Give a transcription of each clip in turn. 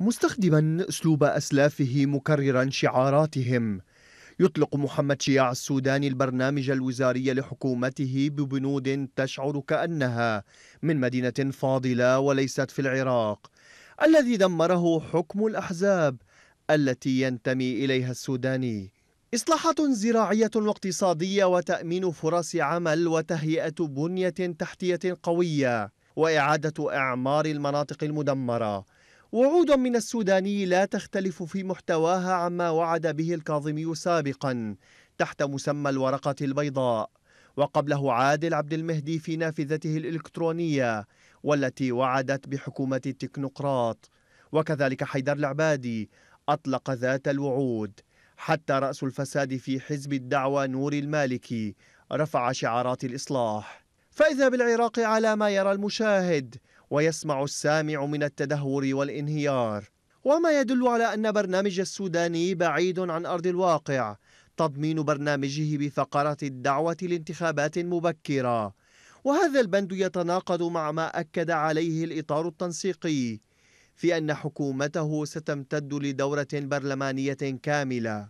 مستخدما اسلوب اسلافه مكررا شعاراتهم يطلق محمد شياع السوداني البرنامج الوزاري لحكومته ببنود تشعر كانها من مدينه فاضله وليست في العراق الذي دمره حكم الاحزاب التي ينتمي اليها السوداني اصلاحات زراعيه واقتصاديه وتامين فرص عمل وتهيئه بنيه تحتيه قويه واعاده اعمار المناطق المدمره وعود من السوداني لا تختلف في محتواها عما وعد به الكاظمي سابقا تحت مسمى الورقة البيضاء وقبله عادل عبد المهدي في نافذته الإلكترونية والتي وعدت بحكومة التكنوقراط وكذلك حيدر العبادي أطلق ذات الوعود حتى رأس الفساد في حزب الدعوة نور المالكي رفع شعارات الإصلاح فإذا بالعراق على ما يرى المشاهد ويسمع السامع من التدهور والانهيار وما يدل على أن برنامج السوداني بعيد عن أرض الواقع تضمين برنامجه بفقرة الدعوة لانتخابات مبكرة وهذا البند يتناقض مع ما أكد عليه الإطار التنسيقي في أن حكومته ستمتد لدورة برلمانية كاملة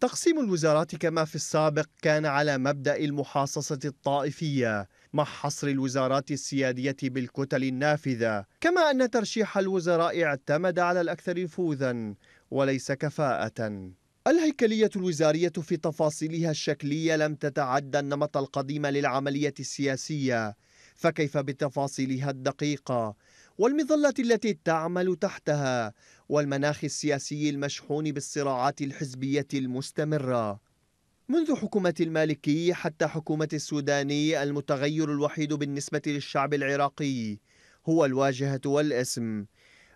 تقسيم الوزارات كما في السابق كان على مبدأ المحاصصة الطائفية مع حصر الوزارات السيادية بالكتل النافذة كما أن ترشيح الوزراء اعتمد على الأكثر نفوذا وليس كفاءة الهيكلية الوزارية في تفاصيلها الشكلية لم تتعدى النمط القديم للعملية السياسية فكيف بتفاصيلها الدقيقة والمظلة التي تعمل تحتها والمناخ السياسي المشحون بالصراعات الحزبية المستمرة منذ حكومة المالكي حتى حكومة السوداني المتغير الوحيد بالنسبة للشعب العراقي هو الواجهة والاسم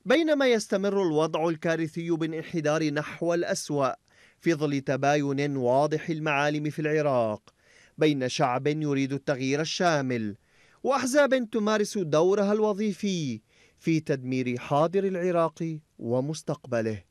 بينما يستمر الوضع الكارثي بالانحدار نحو الأسوأ في ظل تباين واضح المعالم في العراق بين شعب يريد التغيير الشامل وأحزاب تمارس دورها الوظيفي في تدمير حاضر العراق ومستقبله